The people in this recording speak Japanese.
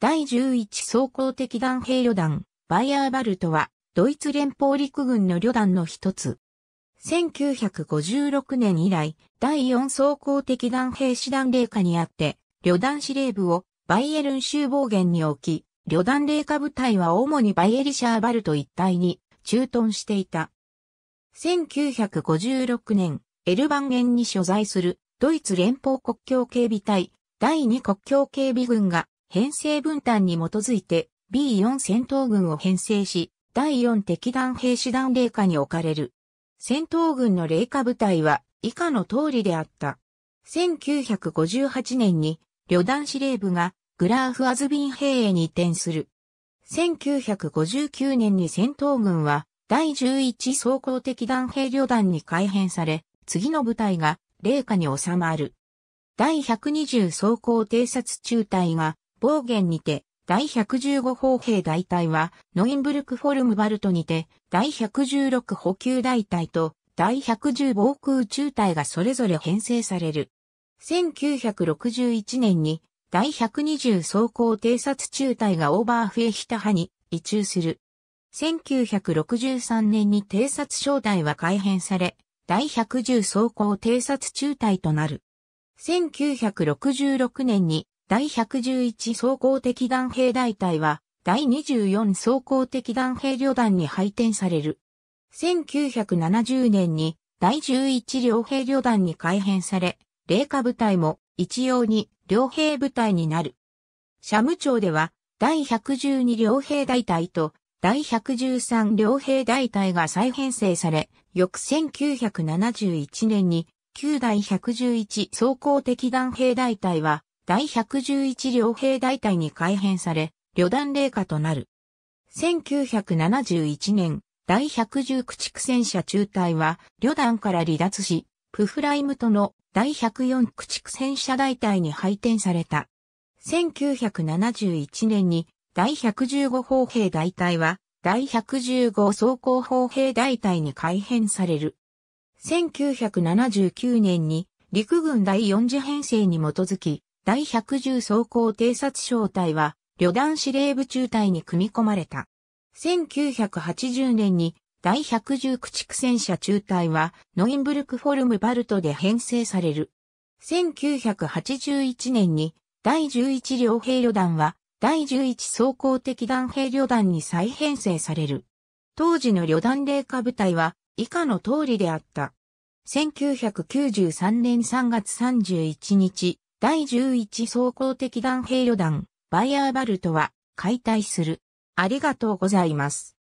第11装甲的弾兵旅団、バイアーバルトは、ドイツ連邦陸軍の旅団の一つ。1956年以来、第4装甲的弾兵師団霊下にあって、旅団司令部をバイエルン州暴言に置き、旅団霊下部隊は主にバイエリシャーバルト一帯に駐屯していた。1956年、エルバンゲンに所在するドイツ連邦国境警備隊第2国境警備軍が編成分担に基づいて B4 戦闘群を編成し、第4敵団兵士団霊下に置かれる。戦闘群の霊下部隊は以下の通りであった。1958年に旅団司令部がグラーフ・アズビン兵営に移転する。1959年に戦闘軍は第11装甲敵団兵旅団に改編され、次の部隊が霊下に収まる。第120装甲偵察中隊が暴言にて、第115砲兵大隊は、ノインブルクフォルムバルトにて、第116補給大隊と、第110防空中隊がそれぞれ編成される。1961年に、第120装甲偵察中隊がオーバーフェヒタハに移駐する。1963年に偵察小隊は改編され、第110装甲偵察中隊となる。1966年に第111装甲的弾兵大隊は、第24装甲的弾兵旅団に配点される。1970年に第11両兵旅団に改編され、霊下部隊も一様に両兵部隊になる。社務長では、第112両兵大隊と第113両兵大隊が再編成され、翌1971年に旧第111装甲的弾兵大隊は第111両兵大隊に改編され、旅団霊下となる。1971年、第110駆逐戦車中隊は、旅団から離脱し、プフライムとの第104駆逐戦車大隊に配転された。1971年に、第115砲兵大隊は、第115装甲砲兵大隊に改編される。1979年に陸軍第4次編成に基づき、第110装甲偵察小隊は、旅団司令部中隊に組み込まれた。1980年に、第110駆逐戦車中隊は、ノインブルクフォルムバルトで編成される。1981年に、第11両兵旅団は、第11装甲敵団兵旅団に再編成される。当時の旅団霊下部隊は、以下の通りであった。1993年3月31日、第11総合的弾兵旅団、バイアーバルトは解体する。ありがとうございます。